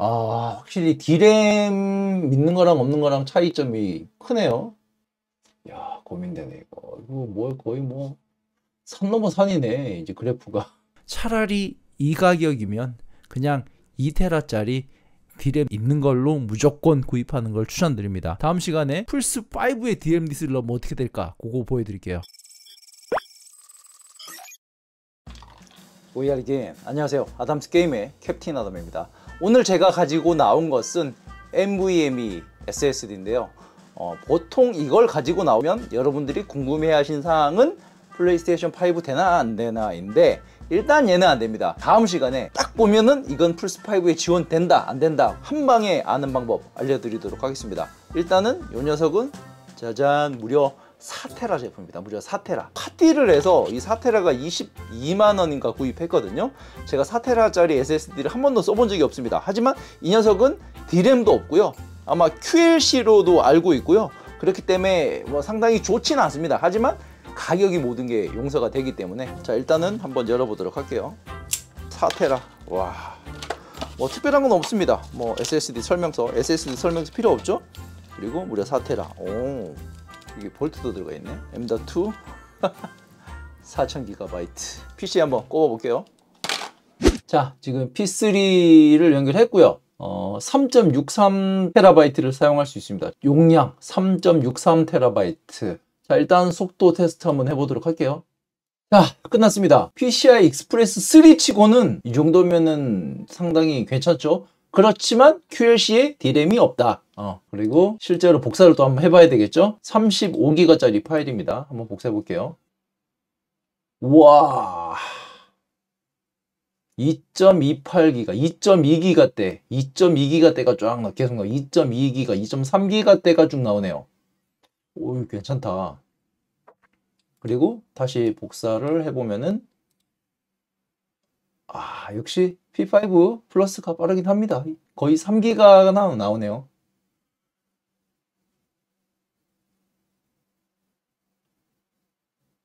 아, 확실히 디램 믿는 거랑 없는 거랑 차이점이 크네요. 야, 고민되네, 이거. 이거 뭐, 거의 뭐, 산 넘어 산이네, 이제 그래프가. 차라리 이 가격이면 그냥 2테라짜리 디램 있는 걸로 무조건 구입하는 걸 추천드립니다. 다음 시간에 플스5의 디램 디스를 넣으면 뭐 어떻게 될까? 그거 보여드릴게요. VR 게임 안녕하세요 아담스 게임의 캡틴 아담입니다 오늘 제가 가지고 나온 것은 NVMe SSD인데요 어, 보통 이걸 가지고 나오면 여러분들이 궁금해 하신 사항은 플레이스테이션 5 되나 안 되나 인데 일단 얘는 안 됩니다 다음 시간에 딱 보면은 이건 플스5에 지원된다 안 된다 한 방에 아는 방법 알려드리도록 하겠습니다 일단은 이 녀석은 짜잔 무려 사테라 제품입니다. 무려 사테라. 파티를 해서 이 사테라가 22만 원인가 구입했거든요. 제가 사테라짜리 SSD를 한 번도 써본 적이 없습니다. 하지만 이 녀석은 D램도 없고요. 아마 QLC로도 알고 있고요. 그렇기 때문에 뭐 상당히 좋지는 않습니다. 하지만 가격이 모든 게 용서가 되기 때문에 자 일단은 한번 열어보도록 할게요. 사테라. 와. 뭐 특별한 건 없습니다. 뭐 SSD 설명서, SSD 설명서 필요 없죠? 그리고 무려 사테라. 오. 이게 볼트도 들어가 있네 M.2 4000GB PC 한번 꼽아 볼게요 자 지금 P3를 연결했고요 어, 3.63TB를 사용할 수 있습니다 용량 3.63TB 자 일단 속도 테스트 한번 해보도록 할게요 자 끝났습니다 PCI Express 3 치고는 이 정도면은 상당히 괜찮죠 그렇지만 QLC에 D램이 없다. 어, 그리고 실제로 복사를 또 한번 해봐야 되겠죠? 35기가짜리 파일입니다. 한번 복사해 볼게요. 우와 2.28기가, 2.2기가 때, 2.2기가 때가 쫙 나, 계속 나. 2.2기가, 2.3기가 때가 쭉 나오네요. 오, 괜찮다. 그리고 다시 복사를 해보면은 아 역시 P5 플러스가 빠르긴 합니다. 거의 3기가가 나오네요.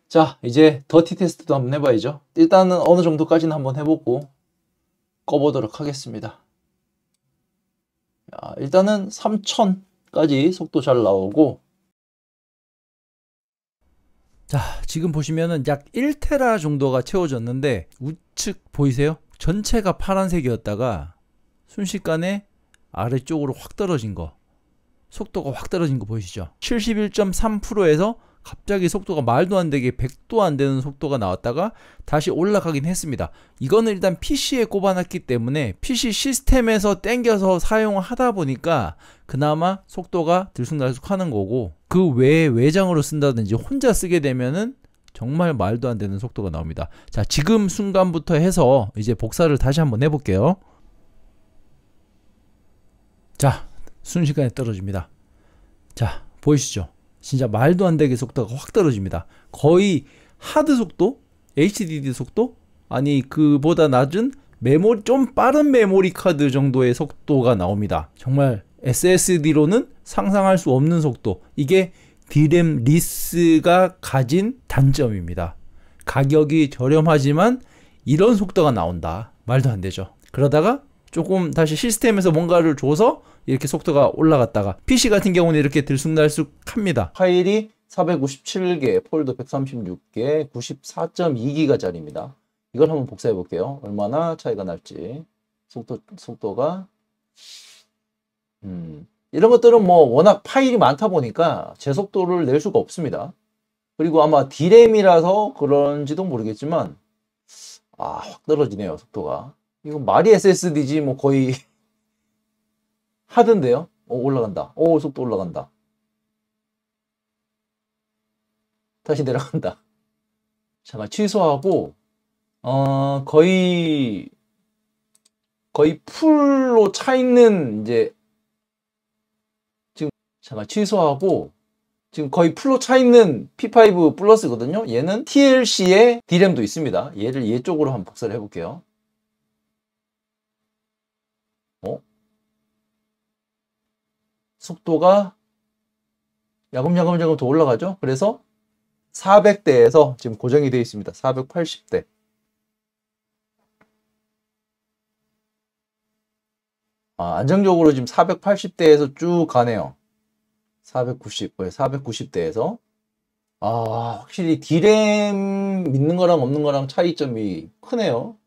자 이제 더티 테스트도 한번 해봐야죠. 일단은 어느 정도까지는 한번 해보고 꺼보도록 하겠습니다. 일단은 3000까지 속도 잘 나오고 자 지금 보시면은 약 1테라 정도가 채워졌는데 우측 보이세요? 전체가 파란색이었다가 순식간에 아래쪽으로 확 떨어진 거 속도가 확 떨어진 거 보이시죠? 71.3%에서 갑자기 속도가 말도 안 되게 100도 안 되는 속도가 나왔다가 다시 올라가긴 했습니다. 이거는 일단 PC에 꼽아놨기 때문에 PC 시스템에서 땡겨서 사용하다 보니까 그나마 속도가 들쑥날쑥 하는 거고 그 외에 외장으로 쓴다든지 혼자 쓰게 되면은 정말 말도 안 되는 속도가 나옵니다. 자, 지금 순간부터 해서 이제 복사를 다시 한번 해볼게요. 자, 순식간에 떨어집니다. 자, 보이시죠? 진짜 말도 안 되게 속도가 확 떨어집니다. 거의 하드 속도, HDD 속도, 아니 그보다 낮은 메모리 좀 빠른 메모리 카드 정도의 속도가 나옵니다. 정말 SSD로는 상상할 수 없는 속도. 이게 디램 리스가 가진 단점입니다. 가격이 저렴하지만 이런 속도가 나온다. 말도 안 되죠. 그러다가 조금 다시 시스템에서 뭔가를 줘서 이렇게 속도가 올라갔다가 PC 같은 경우는 이렇게 들쑥날쑥합니다. 파일이 457개, 폴더 136개, 94.2기가짜리입니다. 이걸 한번 복사해 볼게요. 얼마나 차이가 날지. 속도, 속도가. 음. 이런 것들은 뭐 워낙 파일이 많다 보니까 제 속도를 낼 수가 없습니다. 그리고 아마 D램이라서 그런지도 모르겠지만, 아, 확 떨어지네요, 속도가. 이거 말이 SSD지 뭐 거의 하던데요. 오 어, 올라간다. 오 속도 올라간다. 다시 내려간다. 잠깐 취소하고 어 거의 거의 풀로 차 있는 이제 지금 잠깐 취소하고 지금 거의 풀로 차 있는 P5 플러스거든요. 얘는 TLC에 D램도 있습니다. 얘를 얘 쪽으로 한번 복사를 해볼게요. 속도가 야금야금야금 더 올라가죠. 그래서 400대에서 지금 고정이 되어 있습니다. 480대. 아, 안정적으로 지금 480대에서 쭉 가네요. 490, 490대에서. 아, 확실히 디램 믿는 거랑 없는 거랑 차이점이 크네요.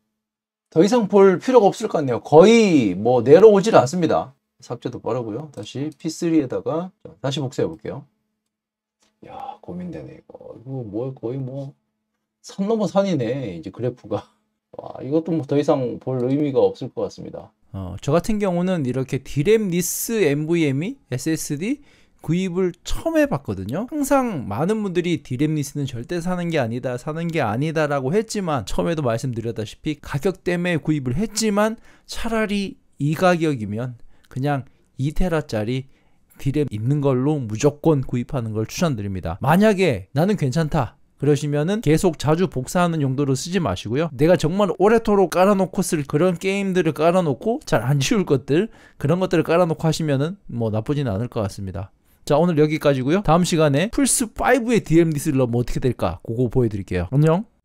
더 이상 볼 필요가 없을 것 같네요. 거의 뭐 내려오질 않습니다. 삭제도 빠르고요. 다시 P3에다가 다시 복사해 볼게요. 야 고민되네 이거. 이거 뭐 거의 뭐 산 넘어 산이네 이제 그래프가. 와 이것도 뭐더 이상 볼 의미가 없을 것 같습니다. 어, 저 같은 경우는 이렇게 디램 니스 NVMe SSD 구입을 처음 해봤거든요. 항상 많은 분들이 디램리스는 절대 사는 게 아니다, 사는 게 아니다라고 했지만 처음에도 말씀드렸다시피 가격 때문에 구입을 했지만 차라리 이 가격이면 그냥 2테라짜리 딜에 있는 걸로 무조건 구입하는 걸 추천드립니다. 만약에 나는 괜찮다. 그러시면은 계속 자주 복사하는 용도로 쓰지 마시고요. 내가 정말 오래토록 깔아놓고 쓸 그런 게임들을 깔아놓고 잘안 쉬울 것들 그런 것들을 깔아놓고 하시면은 뭐 나쁘진 않을 것 같습니다. 자 오늘 여기까지고요. 다음 시간에 플스5의 DMD 슬럼 뭐 어떻게 될까 그거 보여드릴게요. 안녕.